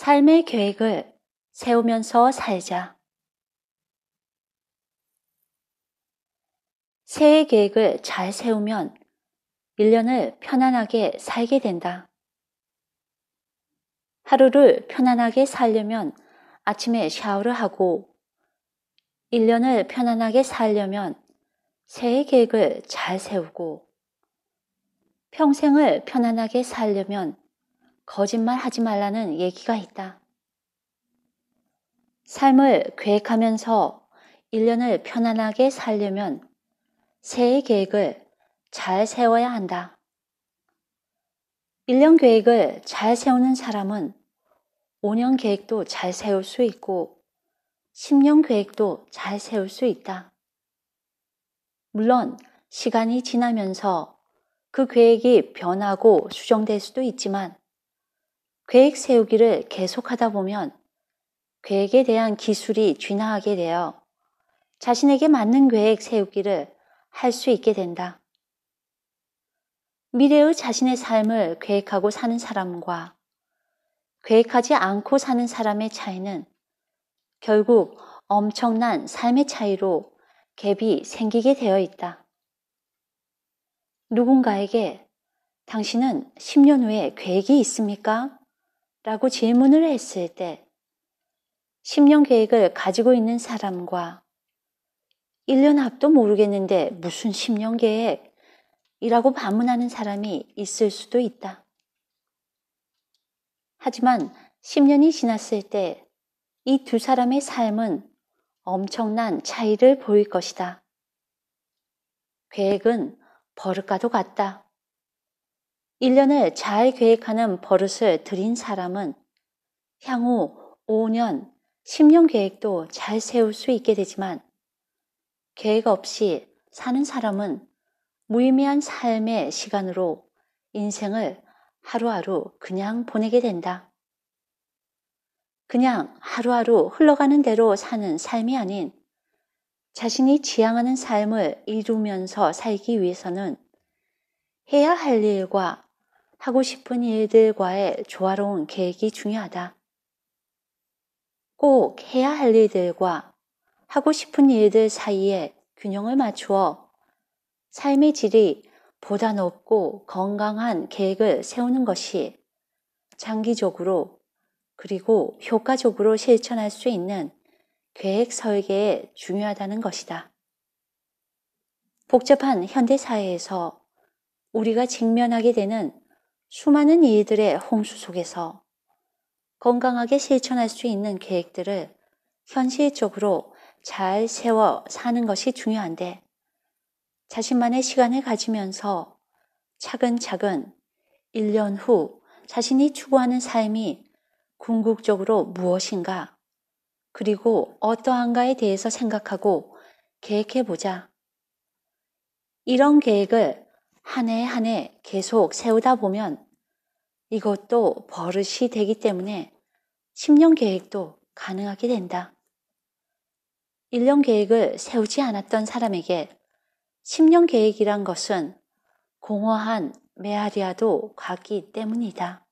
삶의 계획을 세우면서 살자. 새해 계획을 잘 세우면 1년을 편안하게 살게 된다. 하루를 편안하게 살려면 아침에 샤워를 하고 1년을 편안하게 살려면 새해 계획을 잘 세우고 평생을 편안하게 살려면 거짓말 하지 말라는 얘기가 있다. 삶을 계획하면서 1년을 편안하게 살려면 새해 계획을 잘 세워야 한다. 1년 계획을 잘 세우는 사람은 5년 계획도 잘 세울 수 있고 10년 계획도 잘 세울 수 있다. 물론 시간이 지나면서 그 계획이 변하고 수정될 수도 있지만 계획 세우기를 계속하다 보면 계획에 대한 기술이 진화하게 되어 자신에게 맞는 계획 세우기를 할 수 있게 된다. 미래의 자신의 삶을 계획하고 사는 사람과 계획하지 않고 사는 사람의 차이는 결국 엄청난 삶의 차이로 갭이 생기게 되어 있다. 누군가에게 당신은 10년 후에 계획이 있습니까? 라고 질문을 했을 때 10년 계획을 가지고 있는 사람과 1년 앞도 모르겠는데 무슨 10년 계획? 이라고 반문하는 사람이 있을 수도 있다. 하지만 10년이 지났을 때 이 두 사람의 삶은 엄청난 차이를 보일 것이다. 계획은 버릇과도 같다. 1년을 잘 계획하는 버릇을 들인 사람은 향후 5년, 10년 계획도 잘 세울 수 있게 되지만 계획 없이 사는 사람은 무의미한 삶의 시간으로 인생을 하루하루 그냥 보내게 된다. 그냥 하루하루 흘러가는 대로 사는 삶이 아닌 자신이 지향하는 삶을 이루면서 살기 위해서는 해야 할 일과 하고 싶은 일들과의 조화로운 계획이 중요하다. 꼭 해야 할 일들과 하고 싶은 일들 사이에 균형을 맞추어 삶의 질이 보다 높고 건강한 계획을 세우는 것이 장기적으로 그리고 효과적으로 실천할 수 있는 계획 설계에 중요하다는 것이다. 복잡한 현대사회에서 우리가 직면하게 되는 수많은 이들의 홍수 속에서 건강하게 실천할 수 있는 계획들을 현실적으로 잘 세워 사는 것이 중요한데 자신만의 시간을 가지면서 차근차근 1년 후 자신이 추구하는 삶이 궁극적으로 무엇인가 그리고 어떠한가에 대해서 생각하고 계획해보자. 이런 계획을 한해한해 계속 세우다 보면 이것도 버릇이 되기 때문에 10년 계획도 가능하게 된다. 1년 계획을 세우지 않았던 사람에게 10년 계획이란 것은 공허한 메아리아도 같기 때문이다.